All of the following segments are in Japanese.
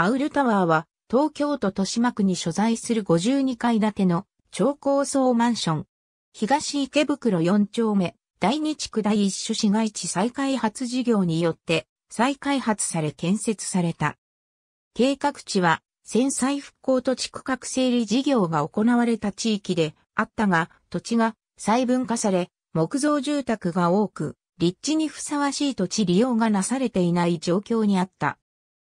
アウルタワーは東京都豊島区に所在する52階建ての超高層マンション。東池袋4丁目、第2地区第1種市街地再開発事業によって再開発され建設された。計画地は戦災復興と地区画整理事業が行われた地域であったが、土地が細分化され、木造住宅が多く、立地にふさわしい土地利用がなされていない状況にあった。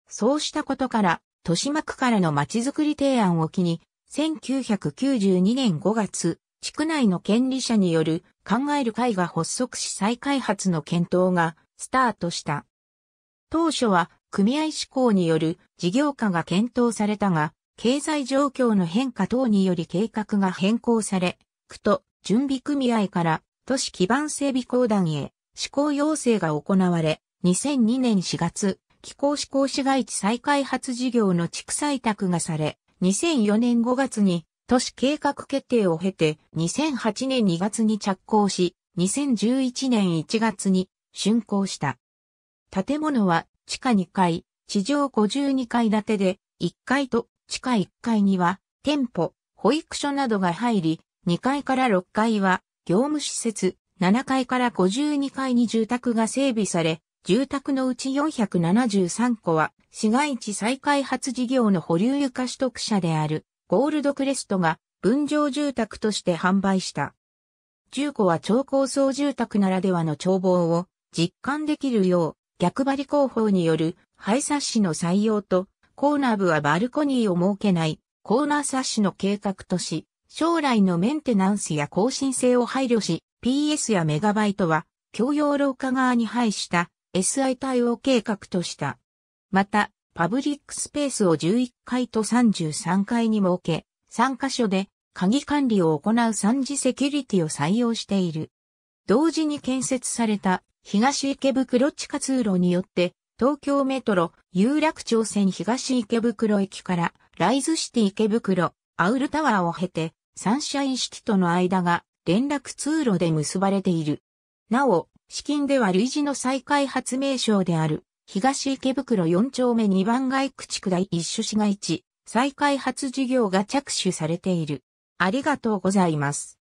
そうしたことから、豊島区からの街づくり提案を機に、1992年5月、地区内の権利者による考える会が発足し再開発の検討がスタートした。当初は組合志向による事業化が検討されたが、経済状況の変化等により計画が変更され、区と準備組合から都市基盤整備公団へ施行要請が行われ、2002年4月、気候志向市街地再開発事業の地区採択がされ、2004年5月に都市計画決定を経て、2008年2月に着工し、2011年1月に竣工した。建物は地下2階、地上52階建てで、1階と地下1階には店舗、保育所などが入り、2階から6階は業務施設、7階から52階に住宅が整備され、住宅のうち473戸は、市街地再開発事業の保留床取得者である、ゴールドクレストが、分譲住宅として販売した。10戸は超高層住宅ならではの眺望を実感できるよう、逆張り工法による配冊子の採用と、コーナー部はバルコニーを設けないコーナー冊子の計画とし、将来のメンテナンスや更新性を配慮し、PS やメガバイトは、共用廊下側に配した SI 対応計画とした。また、パブリックスペースを11階と33階に設け、3カ所で鍵管理を行う三次セキュリティを採用している。同時に建設された東池袋地下通路によって、東京メトロ有楽町線東池袋駅からライズシティ池袋アウルタワーを経てサンシャインシティとの間が連絡通路で結ばれている。なお、資金では類似の再開発名称である、東池袋4丁目2番街口区第一種市街地、再開発事業が着手されている。ありがとうございます。